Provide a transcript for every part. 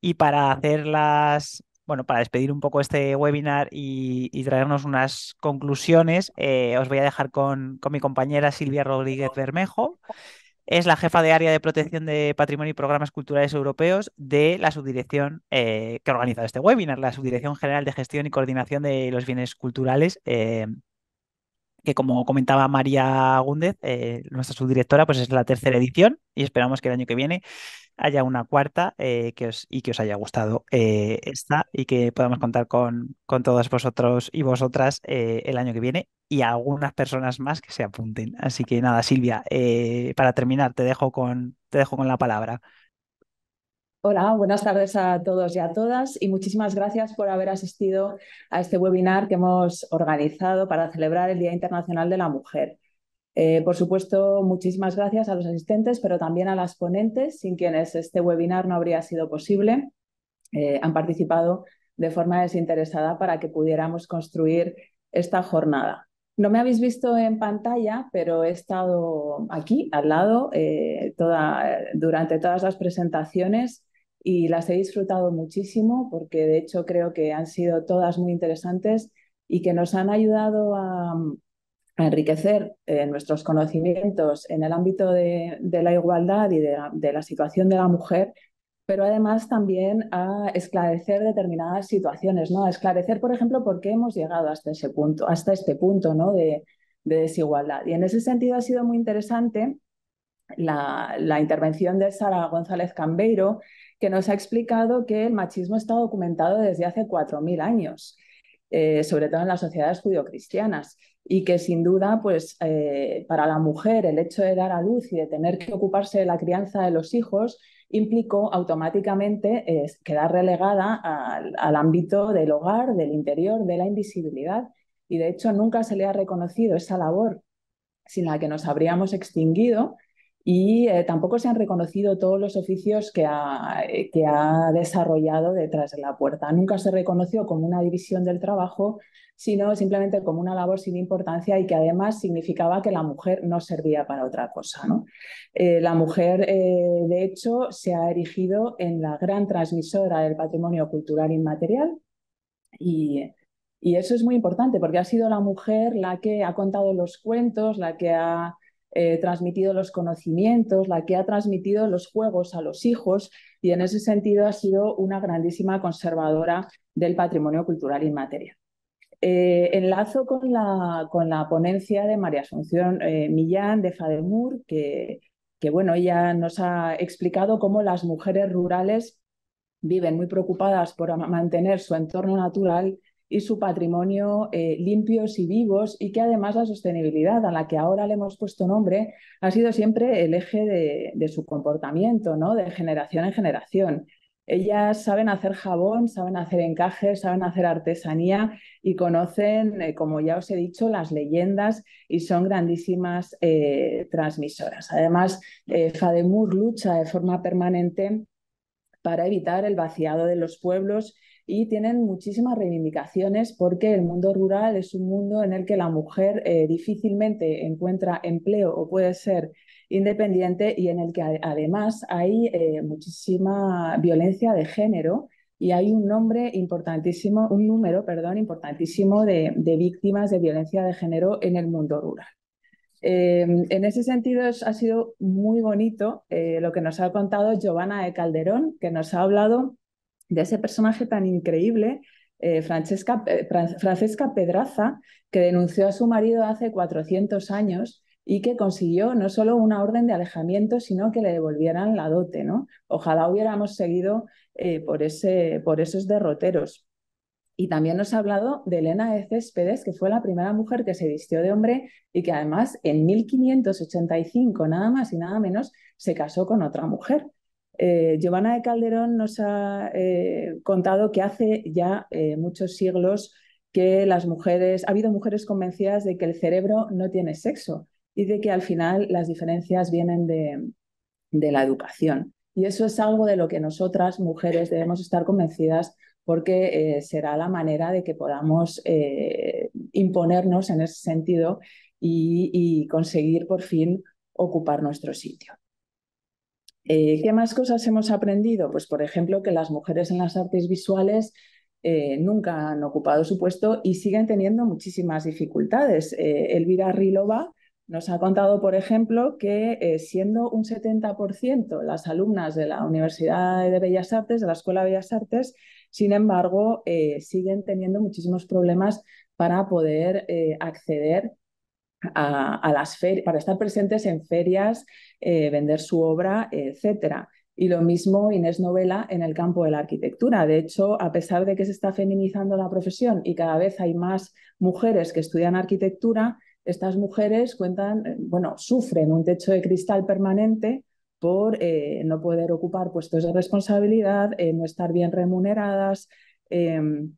Y para hacerlas, bueno, para despedir un poco este webinar y, traernos unas conclusiones, eh, os voy a dejar con, con mi compañera Silvia Rodríguez Bermejo. Es la jefa de área de protección de patrimonio y programas culturales europeos de la subdirección eh, que ha organizado este webinar, la Subdirección General de Gestión y Coordinación de los Bienes Culturales eh, que como comentaba María Gúndez, eh, nuestra subdirectora, pues es la tercera edición y esperamos que el año que viene haya una cuarta eh, que os, y que os haya gustado eh, esta y que podamos contar con, con todos vosotros y vosotras el año que viene y algunas personas más que se apunten. Así que nada, Silvia, para terminar, te dejo con, te dejo con la palabra. Hola, buenas tardes a todos y a todas y muchísimas gracias por haber asistido a este webinar que hemos organizado para celebrar el Día Internacional de la Mujer. Eh, por supuesto, muchísimas gracias a los asistentes, pero también a las ponentes, sin quienes este webinar no habría sido posible. Eh, han participado de forma desinteresada para que pudiéramos construir esta jornada. No me habéis visto en pantalla, pero he estado aquí al lado eh, durante todas las presentaciones y las he disfrutado muchísimo porque de hecho creo que han sido todas muy interesantes y que nos han ayudado a, enriquecer eh, nuestros conocimientos en el ámbito de, la igualdad y de, la, situación de la mujer, pero además también a esclarecer determinadas situaciones, ¿no? A esclarecer, por ejemplo, por qué hemos llegado hasta ese punto, hasta este punto, ¿no? De, desigualdad. Y en ese sentido ha sido muy interesante la, la intervención de Sara González Cambeiro, que nos ha explicado que el machismo está documentado desde hace 4.000 años, eh, sobre todo en las sociedades judio-cristianas, y que sin duda, pues eh, para la mujer el hecho de dar a luz y de tener que ocuparse de la crianza de los hijos implicó automáticamente eh, quedar relegada al ámbito del hogar, del interior, de la invisibilidad. Y de hecho nunca se le ha reconocido esa labor sin la que nos habríamos extinguido y eh, tampoco se han reconocido todos los oficios que ha, eh, que ha desarrollado detrás de la puerta. Nunca se reconoció como una división del trabajo, sino simplemente como una labor sin importancia y que además significaba que la mujer no servía para otra cosa. ¿no? Eh, la mujer, de hecho, se ha erigido en la gran transmisora del patrimonio cultural inmaterial y y eso es muy importante porque ha sido la mujer la que ha contado los cuentos, la que ha eh, transmitido los conocimientos, la que ha transmitido los juegos a los hijos y en ese sentido ha sido una grandísima conservadora del patrimonio cultural inmaterial. Eh, enlazo con la, con la ponencia de María Asunción eh, Millán de Fademur, que, que bueno, ella nos ha explicado cómo las mujeres rurales viven muy preocupadas por mantener su entorno natural y su patrimonio eh, limpios y vivos y que además la sostenibilidad a la que ahora le hemos puesto nombre ha sido siempre el eje de, su comportamiento, ¿no? de generación en generación. Ellas saben hacer jabón, saben hacer encajes, saben hacer artesanía y conocen, eh, como ya os he dicho, las leyendas y son grandísimas eh, transmisoras. Además, Fademur lucha de forma permanente para evitar el vaciado de los pueblos y tienen muchísimas reivindicaciones porque el mundo rural es un mundo en el que la mujer eh, difícilmente encuentra empleo o puede ser independiente y en el que además hay eh, muchísima violencia de género y hay un nombre importantísimo, un número, perdón, importantísimo de, víctimas de violencia de género en el mundo rural. Em, en ese sentido, ha sido muy bonito eh, lo que nos ha contado Giovanna de Calderón, que nos ha hablado de ese personaje tan increíble, eh, Francesca, eh, Francesca Pedraza, que denunció a su marido hace 400 años y que consiguió no solo una orden de alejamiento, sino que le devolvieran la dote. ¿no? Ojalá hubiéramos seguido eh, por, ese, por esos derroteros. Y también nos ha hablado de Elena de Céspedes, que fue la primera mujer que se vistió de hombre y que además en 1585, nada más y nada menos, se casó con otra mujer. Eh, Giovanna de Calderón nos ha eh, contado que hace ya eh, muchos siglos que las mujeres, ha habido mujeres convencidas de que el cerebro no tiene sexo y de que al final las diferencias vienen de, la educación. Y eso es algo de lo que nosotras, mujeres, debemos estar convencidas porque será la manera de que podamos imponernos en ese sentido y conseguir por fin ocupar nuestro sitio. Eh, ¿Qué más cosas hemos aprendido? Pues, por ejemplo, que las mujeres en las artes visuales eh, nunca han ocupado su puesto y siguen teniendo muchísimas dificultades. Eh, Elvira Rilova nos ha contado, por ejemplo, que siendo un 70% las alumnas de la Universidad de Bellas Artes, de la Escuela de Bellas Artes, sin embargo, siguen teniendo muchísimos problemas para poder acceder a, para estar presentes en ferias, eh, vender su obra, etc. Y lo mismo Inés Novela en el campo de la arquitectura. De hecho, a pesar de que se está feminizando la profesión y cada vez hay más mujeres que estudian arquitectura, estas mujeres cuentan, eh, bueno, sufren un techo de cristal permanente por eh, no poder ocupar puestos de responsabilidad, no estar bien remuneradas, em,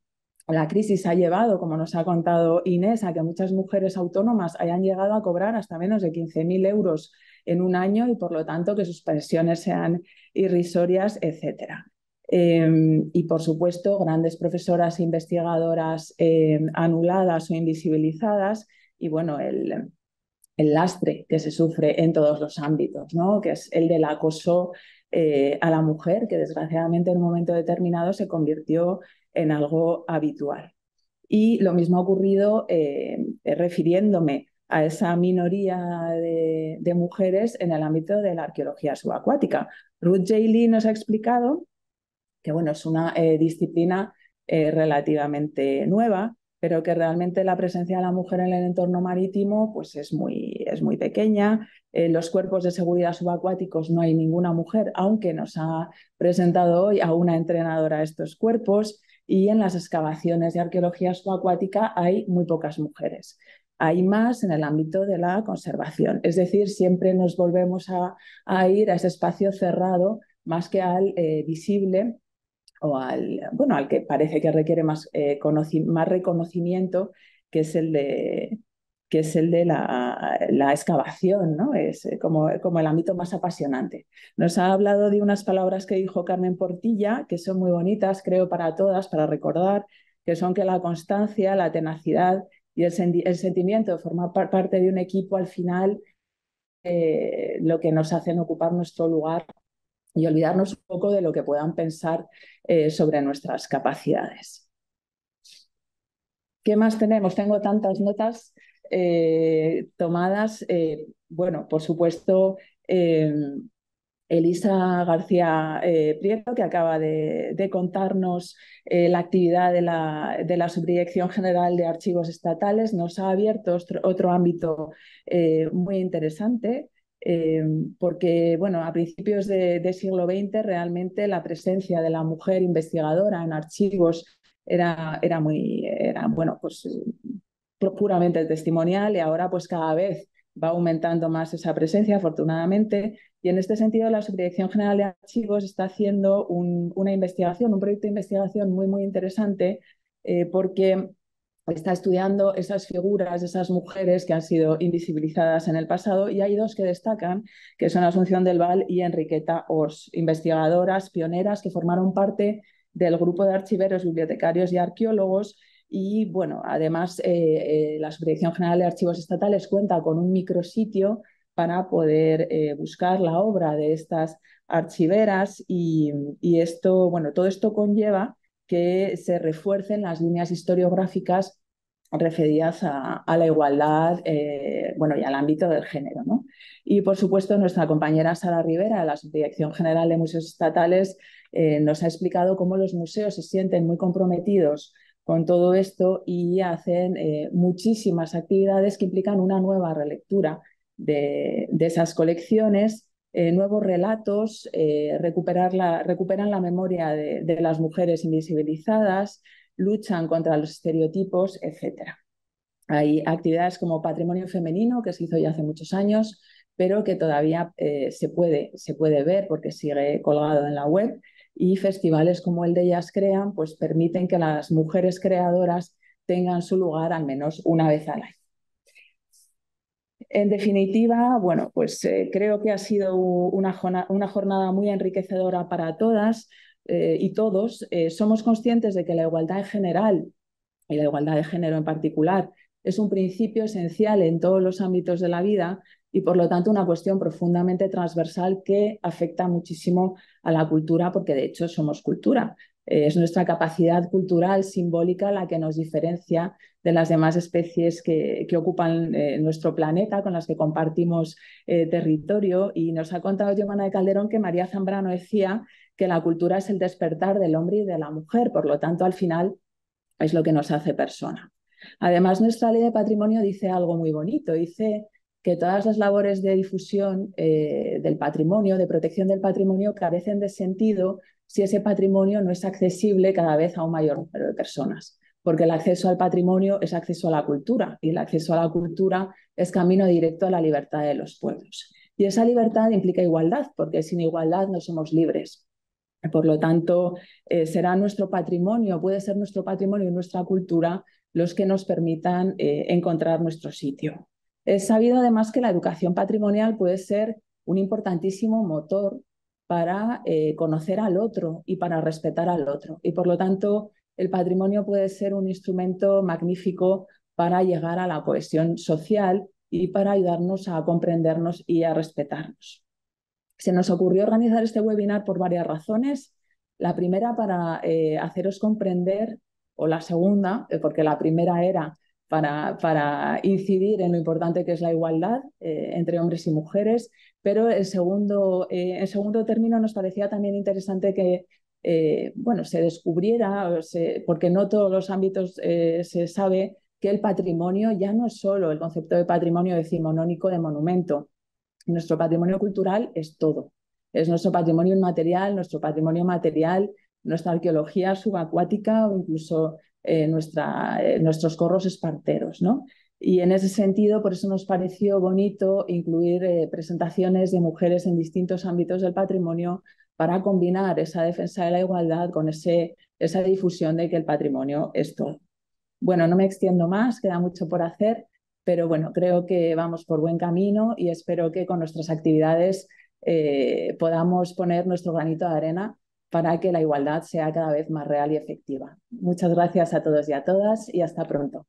la crisis ha llevado, como nos ha contado Inés, a que muchas mujeres autónomas hayan llegado a cobrar hasta menos de 15.000 euros en un año y por lo tanto que sus pensiones sean irrisorias, etc. Em, y por supuesto, grandes profesoras e investigadoras em, anuladas o invisibilizadas y bueno, el, lastre que se sufre en todos los ámbitos, ¿no? que es el del acoso eh, a la mujer, que desgraciadamente en un momento determinado se convirtió en algo habitual. Y lo mismo ha ocurrido eh, refiriéndome a esa minoría de, mujeres en el ámbito de la arqueología subacuática. Ruth J. nos ha explicado que bueno, es una eh, disciplina eh, relativamente nueva, pero que realmente la presencia de la mujer en el entorno marítimo pues es, muy, es muy pequeña. En los cuerpos de seguridad subacuáticos no hay ninguna mujer, aunque nos ha presentado hoy a una entrenadora de estos cuerpos y en las excavaciones de arqueología subacuática hay muy pocas mujeres. Hay más en el ámbito de la conservación. Es decir, siempre nos volvemos a, ir a ese espacio cerrado más que al eh, visible o al, bueno, al que parece que requiere más, eh, más reconocimiento, que es el de, que es el de la, excavación, ¿no? Es eh, como, eh, como, el ámbito más apasionante. Nos ha hablado de unas palabras que dijo Carmen Portilla, que son muy bonitas, creo, para todas, para recordar, que son que la constancia, la tenacidad y el, sentimiento de formar parte de un equipo al final eh, lo que nos hacen ocupar nuestro lugar y olvidarnos un poco de lo que puedan pensar sobre nuestras capacidades. ¿Qué más tenemos? Tengo tantas notas eh, tomadas, eh, bueno, por supuesto, eh, Elisa García Prieto, que acaba de, contarnos la actividad de la, de la, Subdirección General de Archivos Estatales, nos ha abierto otro, ámbito muy interesante. porque bueno, a principios del de siglo XX realmente la presencia de la mujer investigadora en archivos era, era muy, era, bueno, pues puramente testimonial y ahora pues cada vez va aumentando más esa presencia, afortunadamente. Y en este sentido, la Subdirección General de Archivos está haciendo una investigación, un proyecto de investigación muy, muy interesante, eh, porque está estudiando esas figuras, esas mujeres que han sido invisibilizadas en el pasado y hay dos que destacan, que son Asunción del Val y Enriqueta Ors, investigadoras pioneras que formaron parte del grupo de archiveros, bibliotecarios y arqueólogos y bueno, además eh, eh, la Subdirección General de Archivos Estatales cuenta con un micrositio para poder eh, buscar la obra de estas archiveras y, esto, bueno, todo esto conlleva que se refuercen las líneas historiográficas referidas a, la igualdad, bueno, y al ámbito del género, Y por supuesto, nuestra compañera Sara Rivera, de la Subdirección General de Museos Estatales, nos ha explicado cómo los museos se sienten muy comprometidos con todo esto y hacen eh, muchísimas actividades que implican una nueva relectura de, esas colecciones, eh, nuevos relatos, eh, recuperan la memoria de, las mujeres invisibilizadas, luchan contra los estereotipos, etc. Hay actividades como patrimonio femenino, que se hizo ya hace muchos años, pero que todavía se, puede, se puede ver porque sigue colgado en la web y festivales como el de Ellas Crean pues permiten que las mujeres creadoras tengan su lugar al menos una vez al año. En definitiva, bueno, pues eh, creo que ha sido una, jornada, una jornada muy enriquecedora para todas eh, y todos. Eh, somos conscientes de que la igualdad en general y la igualdad de género en particular es un principio esencial en todos los ámbitos de la vida y por lo tanto una cuestión profundamente transversal que afecta muchísimo a la cultura porque de hecho somos cultura. Eh, es nuestra capacidad cultural simbólica la que nos diferencia de las demás especies que, ocupan eh, nuestro planeta, con las que compartimos eh, territorio. Y nos ha contado Giovanna de Calderón que María Zambrano decía que la cultura es el despertar del hombre y de la mujer. Por lo tanto, al final es lo que nos hace persona. Además, nuestra ley de patrimonio dice algo muy bonito, dice que todas las labores de difusión eh, del patrimonio, de protección del patrimonio, carecen de sentido si ese patrimonio no es accesible cada vez a un mayor número de personas, porque el acceso al patrimonio es acceso a la cultura y el acceso a la cultura es camino directo a la libertad de los pueblos. Y esa libertad implica igualdad, porque sin igualdad no somos libres. Por lo tanto, eh, será nuestro patrimonio, puede ser nuestro patrimonio y nuestra cultura los que nos permitan eh, encontrar nuestro sitio. Es sabido además que la educación patrimonial puede ser un importantísimo motor para eh, conocer al otro y para respetar al otro. Y por lo tanto, el patrimonio puede ser un instrumento magnífico para llegar a la cohesión social y para ayudarnos a comprendernos y a respetarnos. Se nos ocurrió organizar este webinar por varias razones. La primera, para eh, haceros comprender o la segunda, eh, porque la primera era para, para incidir en lo importante que es la igualdad eh, entre hombres y mujeres, pero el segundo, en eh, segundo término nos parecía también interesante que bueno, se descubriera, porque no todos los ámbitos se sabe que el patrimonio ya no es solo el concepto de patrimonio decimonónico de monumento. Nuestro patrimonio cultural es todo. Es nuestro patrimonio inmaterial, nuestro patrimonio material, nuestra arqueología subacuática o incluso eh, eh, nuestros corros esparteros. ¿no? Y en ese sentido, por eso nos pareció bonito incluir eh, presentaciones de mujeres en distintos ámbitos del patrimonio para combinar esa defensa de la igualdad con ese, esa difusión de que el patrimonio es todo. Bueno, no me extiendo más, queda mucho por hacer, pero bueno, creo que vamos por buen camino y espero que con nuestras actividades podamos poner nuestro granito de arena para que la igualdad sea cada vez más real y efectiva. Muchas gracias a todos y a todas y hasta pronto.